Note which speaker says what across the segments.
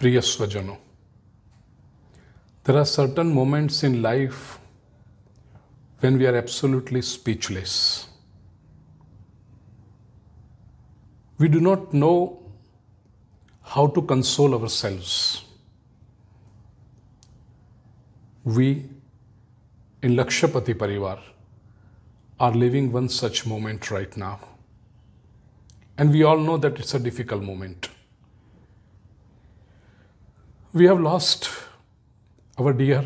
Speaker 1: प्रिय स्वजनों there are certain moments in life when we are absolutely speechless. We do not know how to console ourselves. We in Lakshapati Parivar are living one such moment right now. And we all know that it's a difficult moment. We have lost our dear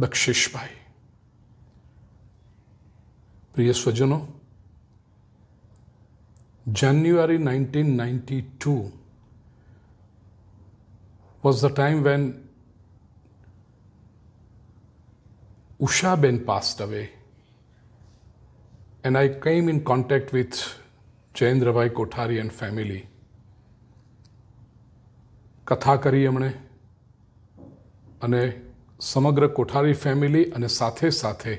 Speaker 1: बख्शिश भाई प्रिय स्वजनों 1992 was the time when Usha Ben passed away and I came in contact with Jayendrabhai Kothari and family. કથા કરી એમણે અને સમગ્ર કોઠારી family અને સાથે સાથે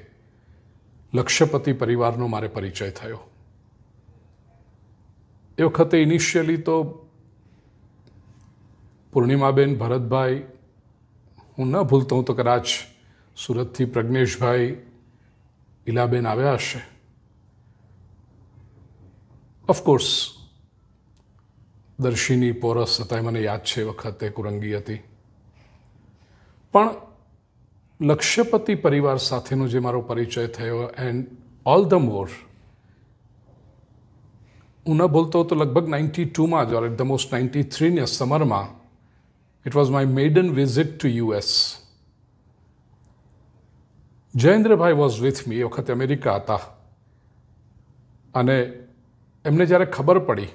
Speaker 1: લક્ષ્યપતિ પરિવારનો મારે પરિચય થયો એ વખતે ઇનિશિયલી તો પૂર્ણિમાબેન ભરતભાઈ હું ન ભૂલતો હું તો કદાચ સુરતથી પ્રજ્ઞેશભાઈ ઇલાબેન આવ્યા હશે ઓફકોર્સ દર્શીની પોરસ હતા એ મને યાદ છે એ વખતે કુરંગી હતી પણ લક્ષ્યપતિ પરિવાર સાથેનો જે મારો પરિચય થયો એન્ડ ઓલ ધ મોર હું ન બોલતો તો લગભગ નાઇન્ટી ટુમાં જ or at the most ninety થ્રીને સમરમાં it was my maiden visit to US Jayendrabhai was with me એ વખતે અમેરિકા હતા અને એમને જ્યારે ખબર પડી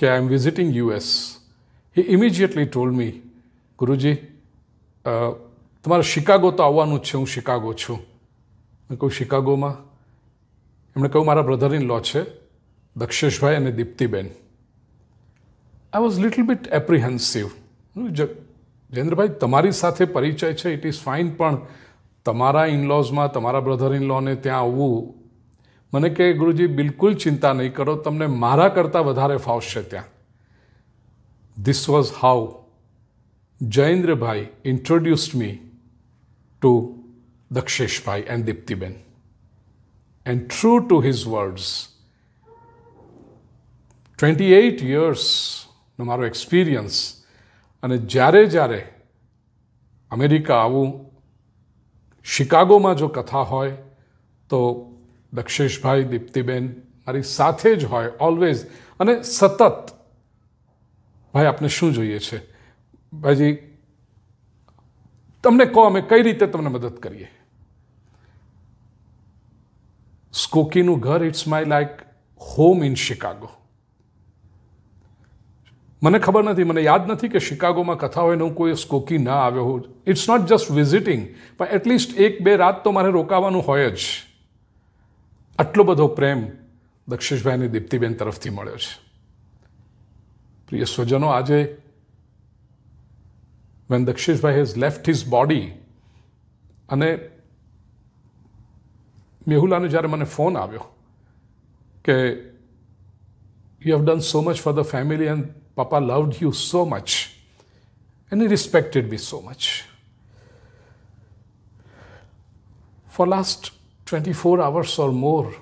Speaker 1: કે Okay, I'm visiting US. He immediately told મી ગુરુજી તમારે શિકાગો તો આવવાનું જ છે હું શિકાગો છું મેં કહું શિકાગોમાં એમણે કહ્યું મારા બ્રધર ઇન લો છે દક્ષેશભાઈ અને Diptiben I was little bit apprehensive Jayendrabhai તમારી સાથે પરિચય છે ઇટ ઇઝ ફાઇન પણ તમારા ઇનલોઝમાં તમારા બ્રધર ઇન લોને ત્યાં આવવું મને કહે ગુરુજી બિલકુલ ચિંતા નહીં કરો તમને મારા કરતાં વધારે ફાવશે ત્યાં this was how Jayendrabhai introduced me to Daksheshbhai and Diptiben and true to his words twenty eight યર્સનો મારો એક્સપિરિયન્સ અને જ્યારે જ્યારે અમેરિકા આવું શિકાગોમાં જો કથા હોય તો દક્ષેશભાઈ દીપ્તિબેન મારી સાથે જ હોય ઓલવેઝ અને સતત ભાઈ આપને શું જોઈએ છે ભાઈજી તમને કહો અમે કઈ રીતે તમને મદદ કરીએ સ્કોકીનું ઘર it's my like home in Chicago મને ખબર નથી મને યાદ નથી કે શિકાગોમાં કથા હોય હું કોઈ સ્કોકી ના આવ્યો હોઉં ઇટ્સ નોટ જસ્ટ વિઝિટિંગ પણ એટલીસ્ટ એક બે રાત તો મારે રોકાવાનું હોય જ આટલો બધો પ્રેમ દક્ષેશભાઈને દીપ્તિબેન તરફથી મળ્યો છે પ્રિય સ્વજનો આજે when Daksheshbhai has left his body અને મેહુલાનો જ્યારે મને ફોન આવ્યો કે you have done so much for the family and પપ્પા loved you so much and he respected be so much for last 24 hours or more,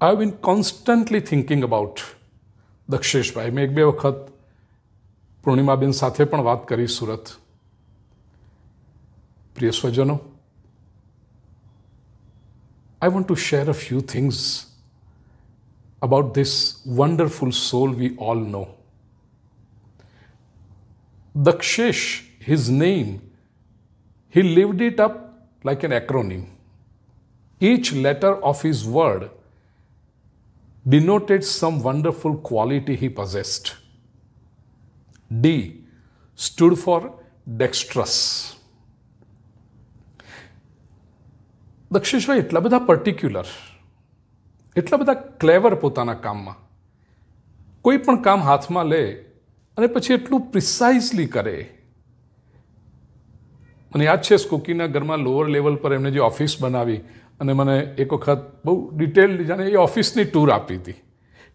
Speaker 1: I've been constantly thinking about Dakshesh Bhai. I have been talking about Purnima Bhai in Surat. Priyaswajano, I want to share a few things about this wonderful soul we all know. Dakshesh, his name, he lived it up like an acronym. Each letter of his word denoted some wonderful quality he possessed. D stood for dexterous. Daksheshbhai એટલા બધા particular એટલા બધા ક્લેવર પોતાના કામમાં કોઈ પણ કામ હાથમાં લે અને પછી એટલું પ્રિસાઇઝલી કરે મને યાદ છે સ્કૂકીના ઘરમાં લોઅર લેવલ પર એમણે જે ઓફિસ બનાવી અને મને એક વખત બહુ ડિટેલ જાણે એ ઓફિસની ટૂર આપી હતી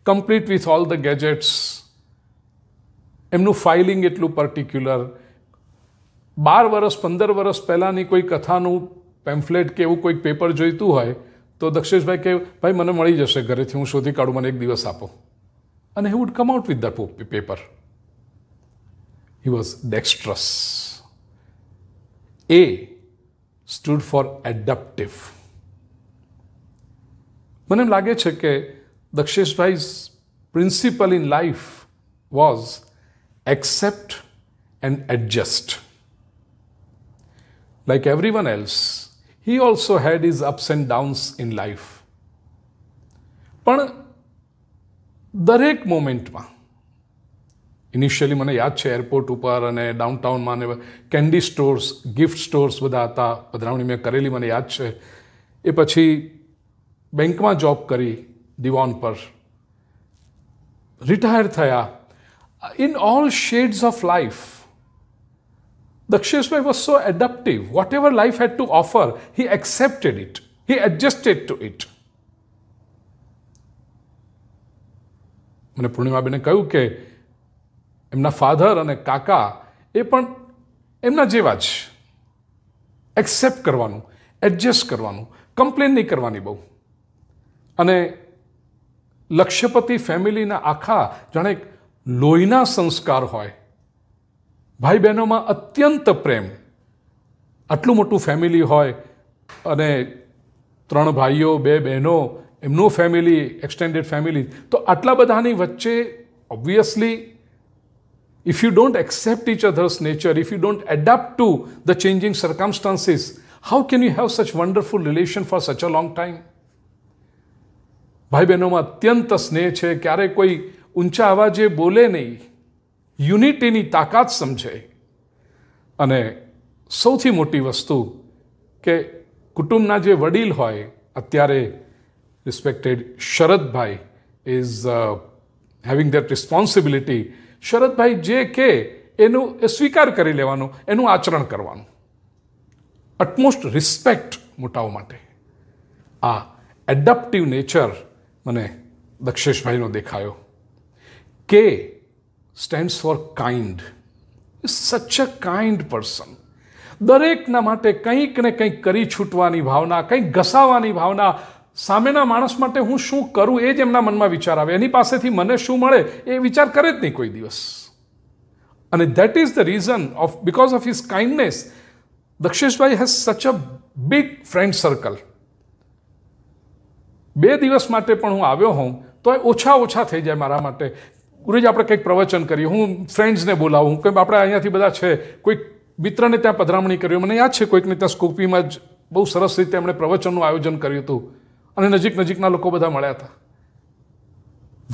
Speaker 1: complete with all the gadgets એમનું ફાઇલિંગ એટલું પર્ટિક્યુલર બાર વર્ષ પંદર વર્ષ પહેલાંની કોઈ કથાનું પેમ્ફલેટ કે એવું કોઈક પેપર જોઈતું હોય તો દક્ષેશભાઈ કે ભાઈ મને મળી જશે ઘરેથી હું શોધી કાઢું મને એક દિવસ આપો અને he would come out with the paper he was dexterous a stood for adaptive મને એમ લાગે છે કે Daksheshbhai's principle in life was accept and adjust like everyone else, he also had his ups and downs in life પણ દરેક મોમેન્ટમાં initially મને યાદ છે એરપોર્ટ ઉપર અને ડાઉનટાઉનમાં ને કેન્ડી સ્ટોર્સ ગિફ્ટ સ્ટોર્સ બધા હતા પધરાવણી મેં કરેલી મને યાદ છે એ પછી બેંકમાં જોબ કરી દિવાન પર રિટાયર થયા in all shades of life Daksheshbhai was so adaptive whatever life had to offer he accepted it he adjusted to it મને પૂર્ણિમાબેને કહ્યું કે એમના ફાધર અને કાકા એ પણ એમના જેવા જ એક્સેપ્ટ કરવાનું એડજસ્ટ કરવાનું કમ્પ્લેન નહીં કરવાની બહુ અને લક્ષ્યપતિ ફેમિલીના આખા જાણે લોહીના સંસ્કાર હોય ભાઈ બહેનોમાં અત્યંત પ્રેમ આટલું મોટું ફેમિલી હોય અને ત્રણ ભાઈઓ બે બહેનો એમનું ફેમિલી એક્સટેન્ડેડ ફેમિલી તો આટલા બધાની વચ્ચે obviously if you don't accept each others nature if you don't adapt to the changing circumstances how can you have such wonderful relation for such a long time ભાઈ બહેનોમાં અત્યંત સ્નેહ છે ક્યારેય કોઈ ઊંચા અવાજે બોલે નહીં યુનિટીની તાકાત સમજે અને સૌથી મોટી વસ્તુ કે કુટુંબના જે વડીલ હોય અત્યારે respected Sharadbhai is having that responsibility Sharadbhai જે કે એનું એ સ્વીકાર કરી લેવાનું એનું આચરણ કરવાનું અટમોસ્ટ રિસ્પેક્ટ મોટાઓ માટે આ એડપ્ટિવ નેચર મને દક્ષેશભાઈનો દેખાયો કે સ્ટેન્ડ્સ ફોર કાઇન્ડ સચ અ કાઇન્ડ પર્સન દરેકના માટે કંઈક ને કંઈક કરી છૂટવાની ભાવના કંઈક ઘસાવાની ભાવના સામેના માણસ માટે હું શું કરું એ જ એમના મનમાં વિચાર આવે એની પાસેથી મને શું મળે એ વિચાર કરે જ નહીં કોઈ દિવસ અને that is the reason of because of his kindness Daksheshbhai has such a big friend circle બે દિવસ માટે પણ હું આવ્યો હોઉં તો એ ઓછા ઓછા થઈ જાય મારા માટે ગુરુજી આપણે કંઈક પ્રવચન કરીએ હું ફ્રેન્ડ્સને બોલાવું કેમ આપણે અહીંયાથી બધા છે કોઈક મિત્રને ત્યાં પધરામણી કર્યું મને યાદ છે કોઈકને ત્યાં સ્કોપીમાં જ બહુ સરસ રીતે એમણે પ્રવચનનું આયોજન કર્યું હતું અને નજીક નજીકના લોકો બધા મળ્યા હતા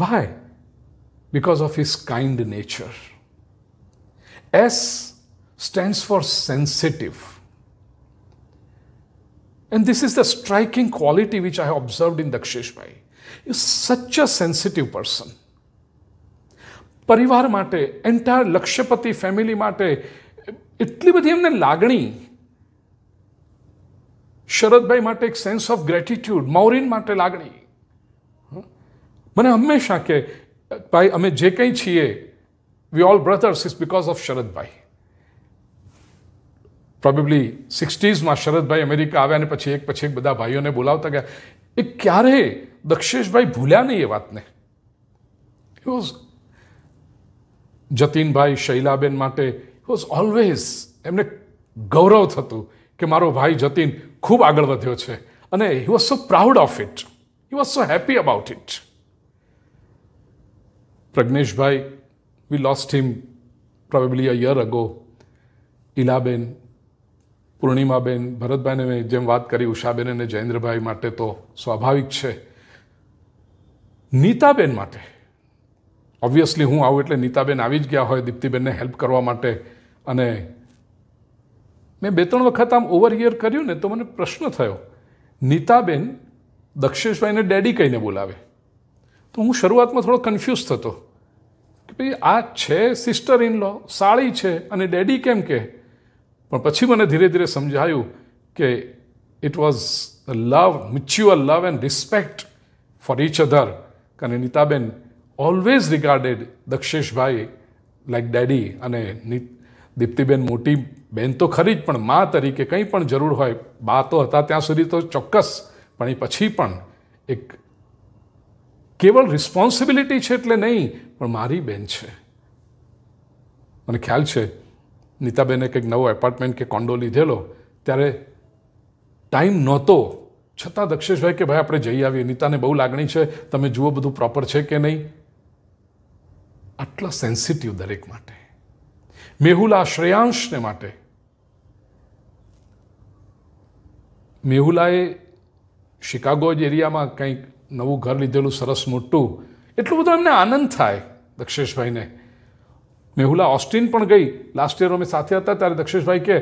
Speaker 1: why because of his kind nature S stands for sensitive And this is the striking quality which I have observed in Dakshesh Bhai. He is such a sensitive person. પરિવાર માટે એન્ટાયર લક્ષ્યપતિ ફેમિલી માટે એટલી બધી એમને લાગણી શરદભાઈ માટે એક sense of gratitude મૌરીન માટે લાગણી મને હંમેશા કે ભાઈ અમે જે કંઈ છીએ we all brothers is because of Sharadbhai probably સિક્સટીઝમાં શરદભાઈ અમેરિકા આવ્યા અને પછી એક પછી એક બધા ભાઈઓને બોલાવતા ગયા એ ક્યારેય દક્ષેશભાઈ ભૂલ્યા નહીં એ વાતને વોઝ જતીનભાઈ શૈલાબેન માટે વોઝ ઓલવેઝ એમને ગૌરવ થતું કે મારો ભાઈ જતીન ખૂબ આગળ વધ્યો છે અને he was so proud of it he was so happy about it Pragneshbhai we lost him probably a year ago Ilaben Purnimaben ભરતભાઈને મેં જેમ વાત કરી ઉષાબેન અને જયેન્દ્રભાઈ માટે તો સ્વાભાવિક છે નીતાબેન માટે ઓબ્વિયસલી હું આવું એટલે નીતાબેન આવી જ ગયા હોય દીપ્તિબેનને હેલ્પ કરવા માટે અને મેં બે ત્રણ વખત આમ ઓવર હિયર કર્યું ને તો મને પ્રશ્ન થયો નીતાબેન દક્ષેશભાઈને ડેડી કહીને બોલાવે તો હું શરૂઆતમાં થોડો કન્ફ્યુઝ થતો કે ભાઈ આ છે સિસ્ટર ઇન લો સાળી છે અને ડેડી કેમ કે પણ પછી મને ધીરે ધીરે સમજાયું કે it was love mutual love and respect for each other અને Nitaben always regarded Daksheshbhai like daddy અને દીપ્તિબેન મોટી બેન તો ખરી જ પણ મા તરીકે કંઈ પણ જરૂર હોય બા તો હતા ત્યાં સુધી તો ચોક્કસ પણ એ પછી પણ એક કેવળ રિસ્પોન્સિબિલિટી છે એટલે નહીં પણ મારી બેન છે મને ખ્યાલ છે નીતાબેને કંઈક નવો એપાર્ટમેન્ટ કે કોન્ડો લીધેલો ત્યારે ટાઈમ નહોતો છતાં દક્ષેશભાઈ કે ભાઈ આપણે જઈ આવીએ નીતાને બહુ લાગણી છે તમે જુઓ બધું પ્રોપર છે કે નહીં આટલા સેન્સિટિવ દરેક માટે મેહુલ આ શ્રેયાંશને માટે મેહુલાએ શિકાગો જ એરિયામાં કંઈક નવું ઘર લીધેલું સરસ મોટું એટલું બધો એમને આનંદ થાય દક્ષેશભાઈને મેહુલા ઓસ્ટિન પણ ગઈ લાસ્ટ યર અમે સાથે હતા ત્યારે દક્ષેશભાઈ કે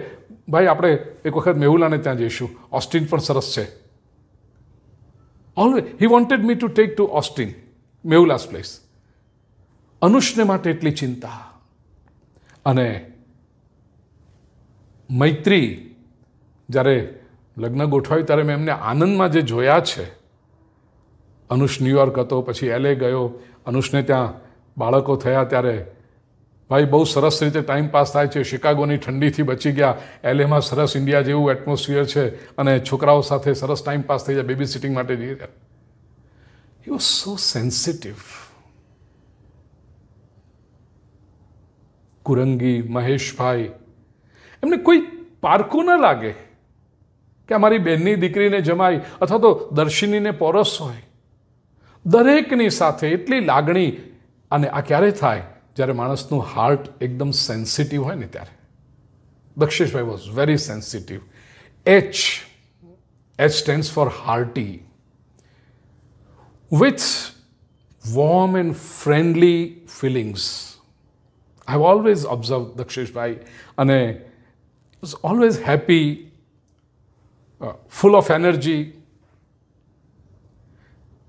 Speaker 1: ભાઈ આપણે એક વખત મેહુલાને ત્યાં જઈશું ઓસ્ટિન પણ સરસ છે always he wanted me to take to Austin Mehula's place અનુષને માટે એટલી ચિંતા અને મૈત્રી જ્યારે લગ્ન ગોઠવાયું ત્યારે મેં એમને આનંદમાં જે જોયા છે અનુષ ન્યુયોર્ક હતો પછી એલે ગયો અનુષને ત્યાં બાળકો થયા ત્યારે ભાઈ બહુ સરસ રીતે ટાઈમ પાસ થાય છે શિકાગોની ઠંડીથી બચી ગયા એલેમાં સરસ ઇન્ડિયા જેવું એટમોસ્ફિયર છે અને છોકરાઓ સાથે સરસ ટાઈમ પાસ થઈ જાય બેબી સિટિંગ માટે જઈ રહ્યા હી વોઝ સો સેન્સિટિવ કુરંગી મહેશભાઈ એમને કોઈ પારકું ન લાગે કે અમારી બહેનની દીકરીને જમાઈ અથવા તો દર્શિનીને પોરસ હોય દરેકની સાથે એટલી લાગણી અને આ ક્યારે થાય જ્યારે માણસનું હાર્ટ એકદમ સેન્સિટિવ હોય ને ત્યારે Daksheshbhai was very sensitive H H stands for hearty with warm and friendly feelings. I've always observed Dakshesh Bhai and was always happy, uh, full of energy,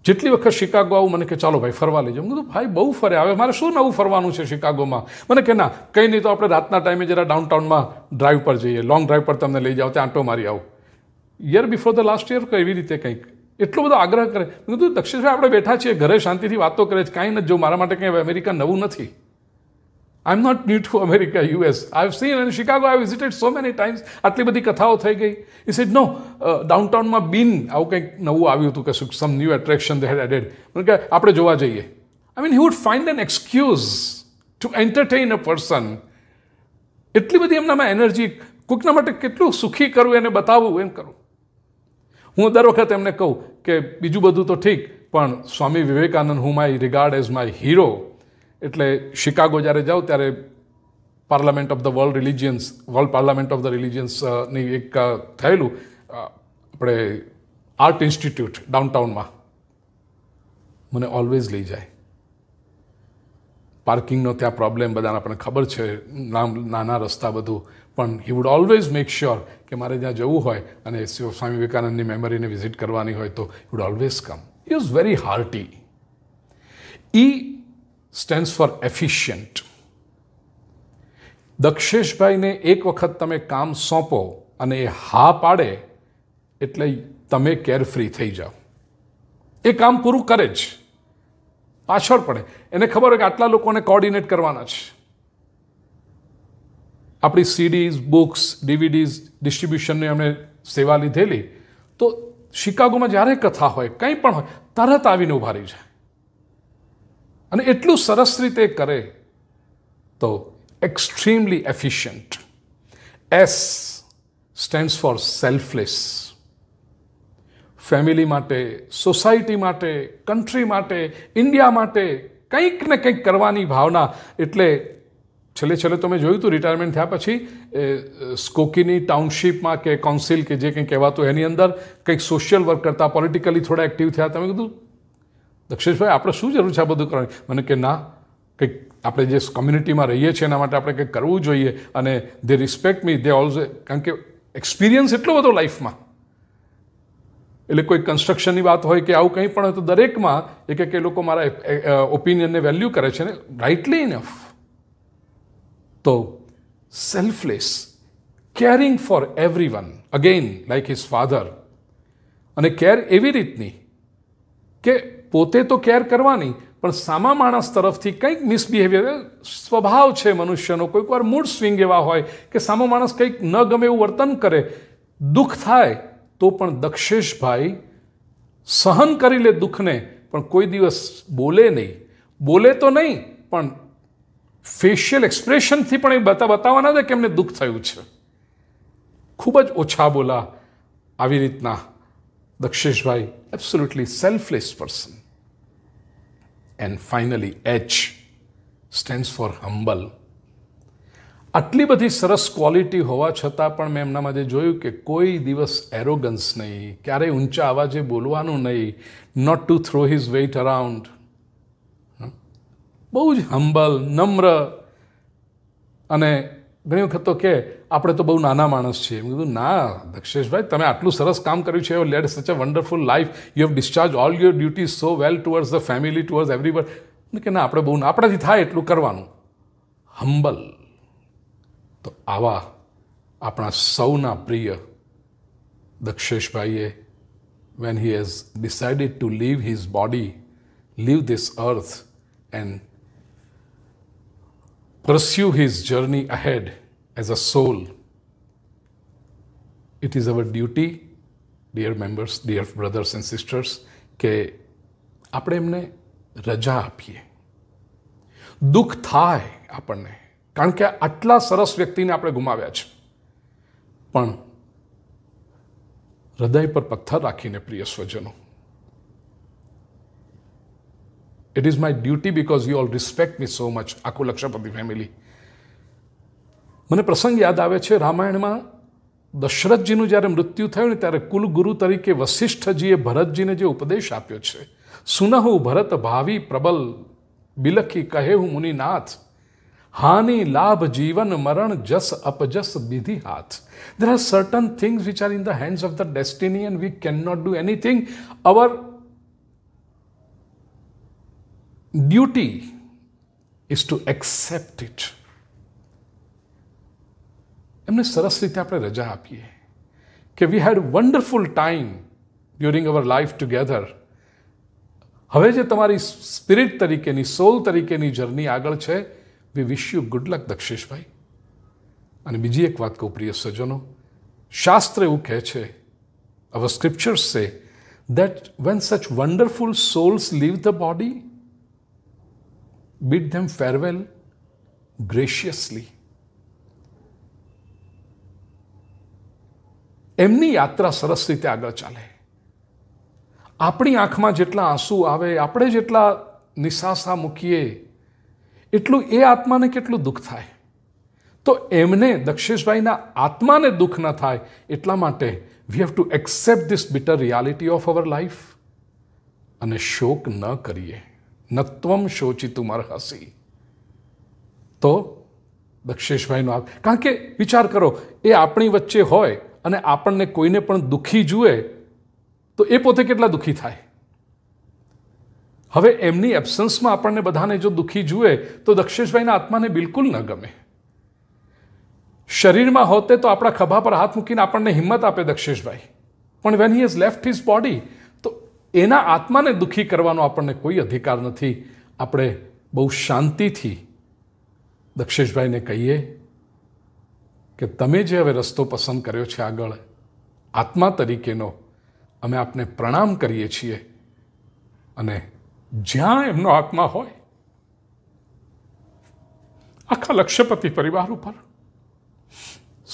Speaker 1: જેટલી વખત શિકાગો આવું મને કે ચાલો ભાઈ ફરવા લઈ જાઉં કીધું ભાઈ બહુ ફરે હવે મારે શું નવું ફરવાનું છે શિકાગોમાં મને કે ના કંઈ નહીં તો આપણે રાતના ટાઈમે જરા ડાઉનટાઉનમાં ડ્રાઈવ પર જઈએ લોંગ ડ્રાઈવ પર તમને લઈ જાઓ ત્યાં આંટો મારી આવું year before the last year એવી રીતે કંઈક એટલો બધો આગ્રહ કરે મેં કીધું દક્ષિણભાઈ આપણે બેઠા છીએ ઘરે શાંતિથી વાતો કરે છે કાંઈ નથી જો મારા માટે કંઈ અમેરિકા નવું નથી I am not new to America US I seen અને Chicago I visited so many times આટલી બધી કથાઓ થઈ ગઈ ઇસ ઇટ નો ડાઉનટાઉનમાં બિન આવું કંઈક નવું આવ્યું હતું કે શું some new attraction that added મને કે આપણે જોવા જઈએ I mean he would find an excuse to entertain a person એટલી બધી એમનામાં એનર્જી કોઈકના માટે કેટલું સુખી કરવું એને બતાવવું એમ કરું હું દર વખત એમને કહું કે બીજું બધું તો ઠીક પણ Swami Vivekananda whom my regard as my hero એટલે શિકાગો જ્યારે જાઉં ત્યારે parliament of the world religions world parliament of the રિલિજિયન્સની એક થયેલું આપણે આર્ટ ઇન્સ્ટિટ્યૂટ ડાઉનટાઉનમાં મને ઓલવેઝ લઈ જાય પાર્કિંગનો ત્યાં પ્રોબ્લેમ બધાને આપણને ખબર છે નામ નાના રસ્તા બધું પણ he would always make sure કે મારે જ્યાં જવું હોય અને સ્વામી વિવેકાનંદની મેમરીને વિઝિટ કરવાની હોય તો would always come is very hearty a stands for efficient દક્ષેશભાઈને એક વખત તમે કામ સોંપો અને એ હા પાડે એટલે તમે કેરફ્રી થઈ જાઓ એ કામ પૂરું કરે જ પાછળ પડે એને ખબર હોય કે આટલા લોકોને કોઓર્ડિનેટ કરવાના છે આપણી સીડીઝ બુક્સ ડીવીડીઝ ડિસ્ટ્રીબ્યુશનની અમે સેવા લીધેલી તો શિકાગોમાં જ્યારે કથા હોય કંઈ પણ હોય તરત આવીને ઉભા રહી જાય અને એટલું સરસ રીતે કરે તો extremely efficient S stands for selfless family માટે સોસાયટી માટે કન્ટ્રી માટે ઇન્ડિયા માટે કંઈક ને કંઈક કરવાની ભાવના એટલે છેલ્લે છેલ્લે તમે જોયું હતું રિટાયરમેન્ટ થયા પછી સ્કોકીની ટાઉનશીપમાં કે કાઉન્સિલ કે જે કંઈ કહેવાતું એની અંદર કંઈક સોશિયલ વર્ક કરતા પોલિટિકલી થોડા એક્ટિવ થયા તમે કીધું દક્ષેશભાઈ આપણે શું જરૂર છે આ બધું કરવાની મને કે ના કંઈક આપણે જે કમ્યુનિટીમાં રહીએ છીએ એના માટે આપણે કંઈક કરવું જોઈએ અને દે રિસ્પેક્ટ મી દે ઓલ્સો કારણ કે એક્સપિરિયન્સ એટલો બધો લાઈફમાં એટલે કોઈ કન્સ્ટ્રક્શનની વાત હોય કે આવું કંઈ પણ હોય તો દરેકમાં એક એક એ લોકો મારા ઓપિનિયનને વેલ્યુ કરે છે ને રાઇટલી ઇનફ તો selfless caring for everyone again like his father અને કેર એવી રીતની કે પોતે તો કેર કરવાની પણ સામા માણસ તરફથી કંઈક મિસબિહેવિયર સ્વભાવ છે મનુષ્યનો કોઈક વાર મૂડ સ્વિંગ એવા હોય કે સામો માણસ કંઈક ન ગમે એવું વર્તન કરે દુઃખ થાય તો પણ દક્ષેશભાઈ સહન કરી લે દુઃખને પણ કોઈ દિવસ બોલે નહીં બોલે તો નહીં પણ ફેશિયલ એક્સપ્રેશનથી પણ એ બતા બતાવવાના હતા કે એમને દુઃખ થયું છે ખૂબ જ ઓછા બોલા આવી રીતના Daksheshbhai absolutely selfless person and finally H stands for humble આટલી બધી સરસ ક્વોલિટી હોવા છતાં પણ મેં એમના માટે જોયું કે કોઈ દિવસ એરોગન્સ નહીં ક્યારેય ઊંચા અવાજે બોલવાનું નહીં not to throw his weight around બહુ જ હમ્બલ નમ્ર અને ઘણી વખત તો કે આપણે તો બહુ નાના માણસ છીએ એમ કીધું ના દક્ષેશભાઈ તમે આટલું સરસ કામ કર્યું છે let such a wonderful life you have discharge all your duty so well towards the family towards everyone કે ના આપણે બહુ આપણાથી થાય એટલું કરવાનું હંબલ તો આવા આપણા સૌના પ્રિય દક્ષેશભાઈએ when he has decided to leave his body leave this earth and pursue his journey ahead as a soul, it is our duty dear members dear brothers and sisters કે આપણે એમને રજા આપીએ દુઃખ થાય આપણને કારણ કે આટલા સરસ વ્યક્તિને આપણે ગુમાવ્યા છે પણ હૃદય પર પથ્થર રાખીને પ્રિય સ્વજનો it is my duty because you all respect me so much આખું લક્ષપતિ ફેમિલી મને પ્રસંગ યાદ આવે છે રામાયણમાં દશરથજીનું જ્યારે મૃત્યુ થયું ને ત્યારે કુલગુરુ તરીકે વસિષ્ઠજીએ ભરતજીને જે ઉપદેશ આપ્યો છે સુનહુ ભરત ભાવિ પ્રબલ બિલખી કહે હું મુનિનાથ હાનિ લાભ જીવન મરણ જસ અપજસ વિધિ હાથ there are certain things which are in the hands of the destiny and we can not do anything our duty is to accept it એમને સરસ રીતે આપણે રજા આપીએ કે we had wonderful time during our life together હવે જે તમારી સ્પિરિટ તરીકેની સોલ તરીકેની જર્ની આગળ છે વી વિશ યુ ગુડ લક દક્ષેશભાઈ અને બીજી એક વાત કહું પ્રિય સજ્જનો શાસ્ત્ર એવું કહે છે અવર સ્ક્રિપ્ચર્સ સે that when such wonderful souls leave the body bid them farewell graciously એમની યાત્રા સરસ રીતે આગળ ચાલે આપણી આંખમાં જેટલા આંસુ આવે આપણે જેટલા નિશાસા મૂકીએ એટલું એ આત્માને કેટલું દુઃખ થાય તો એમને દક્ષેશભાઈના આત્માને દુઃખ ન થાય એટલા માટે we have to accept this bitter reality of our life અને શોક ન કરીએ નત્વમ શોચિતું હસી તો દક્ષેશભાઈનો કારણ કે વિચાર કરો એ આપણી વચ્ચે હોય અને આપણને કોઈને પણ દુઃખી જુએ તો એ પોતે કેટલા દુઃખી થાય હવે એમની એબસન્સમાં આપણને બધાને જો દુઃખી જુએ તો દક્ષેશભાઈના આત્માને બિલકુલ ન ગમે શરીરમાં હોતે તો આપણા ખભા પર હાથ મૂકીને આપણને હિંમત આપે દક્ષેશભાઈ પણ when he has left his body તો એના આત્માને દુઃખી કરવાનો આપણને કોઈ અધિકાર નથી આપણે બહુ શાંતિથી દક્ષેશભાઈને કહીએ કે તમે જે હવે રસ્તો પસંદ કર્યો છે આગળ આત્મા તરીકેનો અમે આપને પ્રણામ કરીએ છીએ અને જ્યાં એમનો આત્મા હોય આખા લક્ષ્યપતિ પરિવાર ઉપર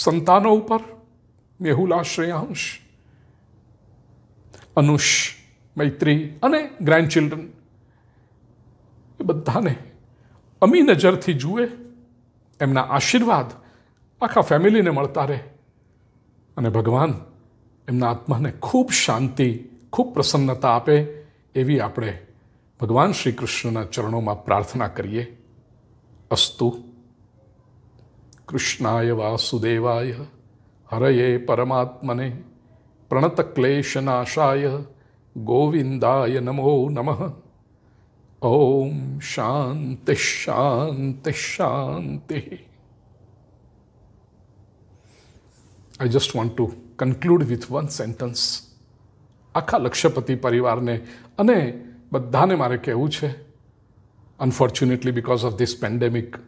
Speaker 1: સંતાનો ઉપર મેહુલ આશ્રયાંશ અનુષ મૈત્રી અને ગ્રેન્ડ ચિલ્ડ્રન એ બધાને અમી નજરથી જુએ એમના આશીર્વાદ આખા ફેમિલીને મળતા રહે અને ભગવાન એમના આત્માને ખૂબ શાંતિ ખૂબ પ્રસન્નતા આપે એવી આપણે ભગવાન શ્રી કૃષ્ણના ચરણોમાં પ્રાર્થના કરીએ અસ્તુ કૃષ્ણાય વાસુદેવાય હરયે પરમાત્મને પ્રણતક્લેશનાશાય ગોવિંદાય નમો નમઃ ઓમ શાંતિ શાંતિ શાંતિ I just want to conclude with one sentence આખા લક્ષ્યપતિ પરિવારને અને બધાને મારે કહેવું છે unfortunately because of this pandemic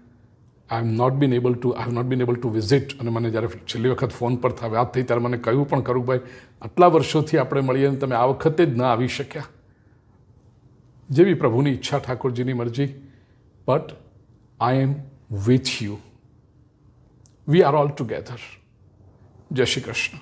Speaker 1: I am not been able to I have not been able to visit અને મને જ્યારે છેલ્લી વખત ફોન પર વાત થઈ ત્યારે મને કહ્યું પણ કરું ભાઈ આટલા વર્ષોથી આપણે મળીએ અને તમે આ વખતે જ ન આવી શક્યા જેવી પ્રભુની ઈચ્છા ઠાકોરજીની મરજી but I am with you we are all together જય શ્રી કૃષ્ણ